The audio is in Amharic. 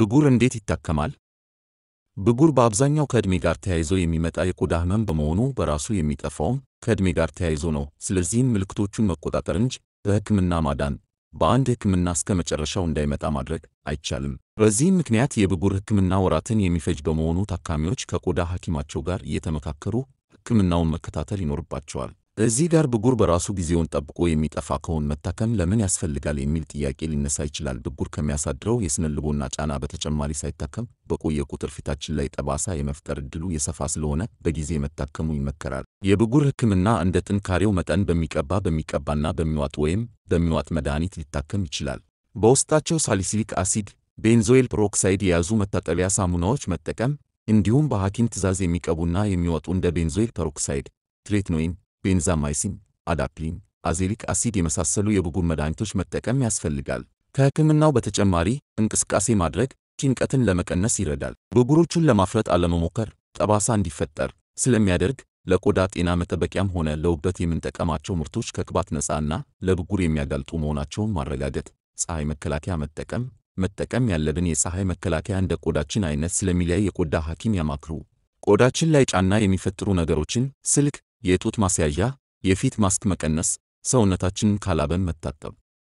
ብጉር እንዴት ይታከማል? ብጉር በአብዛኛው ከዕድሜ ጋር ተያይዞ የሚመጣ የቆዳ ህመም በመሆኑ በራሱ የሚጠፋውም ከዕድሜ ጋር ተያይዞ ነው። ስለዚህም ምልክቶቹን መቆጣጠር እንጂ በሕክምና ማዳን በአንድ ሕክምና እስከ መጨረሻው እንዳይመጣ ማድረግ አይቻልም። በዚህም ምክንያት የብጉር ሕክምና ወራትን የሚፈጅ በመሆኑ ታካሚዎች ከቆዳ ሐኪማቸው ጋር እየተመካከሩ ሕክምናውን መከታተል ይኖርባቸዋል። እዚህ ጋር ብጉር በራሱ ጊዜውን ጠብቆ የሚጠፋ ከሆነ መታከም ለምን ያስፈልጋል የሚል ጥያቄ ሊነሳ ይችላል። ብጉር ከሚያሳድረው የስነ ልቦና ጫና በተጨማሪ ሳይታከም በቆየ ቁጥር ፊታችን ላይ ጠባሳ የመፍጠር እድሉ የሰፋ ስለሆነ በጊዜ መታከሙ ይመከራል። የብጉር ሕክምና እንደ ጥንካሬው መጠን በሚቀባ በሚቀባና በሚዋጥ ወይም በሚዋጥ መድኃኒት ሊታከም ይችላል። በውስጣቸው ሳሊሲሊክ አሲድ፣ ቤንዞይል ፕሮክሳይድ የያዙ መታጠቢያ ሳሙናዎች መጠቀም እንዲሁም በሐኪም ትዕዛዝ የሚቀቡና የሚወጡ እንደ ቤንዞይል ፐሮክሳይድ ትሬትኖይን ቤንዛማይሲን፣ አዳፕሊን፣ አዜሊክ አሲድ የመሳሰሉ የብጉር መድኃኒቶች መጠቀም ያስፈልጋል። ከህክምናው በተጨማሪ እንቅስቃሴ ማድረግ ጭንቀትን ለመቀነስ ይረዳል። ብጉሮቹን ለማፍረጥ አለመሞከር ጠባሳ እንዲፈጠር ስለሚያደርግ ለቆዳ ጤና መጠበቂያም ሆነ ለውበት የምንጠቀማቸው ምርቶች ከቅባት ነፃና ለብጉር የሚያጋልጡ መሆናቸውን ማረጋገጥ። ፀሐይ መከላከያ መጠቀም መጠቀም ያለብን የፀሐይ መከላከያ እንደ ቆዳችን አይነት ስለሚለያይ የቆዳ ሐኪም ያማክሩ። ቆዳችን ላይ ጫና የሚፈጥሩ ነገሮችን ስልክ፣ የጡት ማስያዣ፣ የፊት ማስክ መቀነስ፣ ሰውነታችንን ካላበን መታጠብ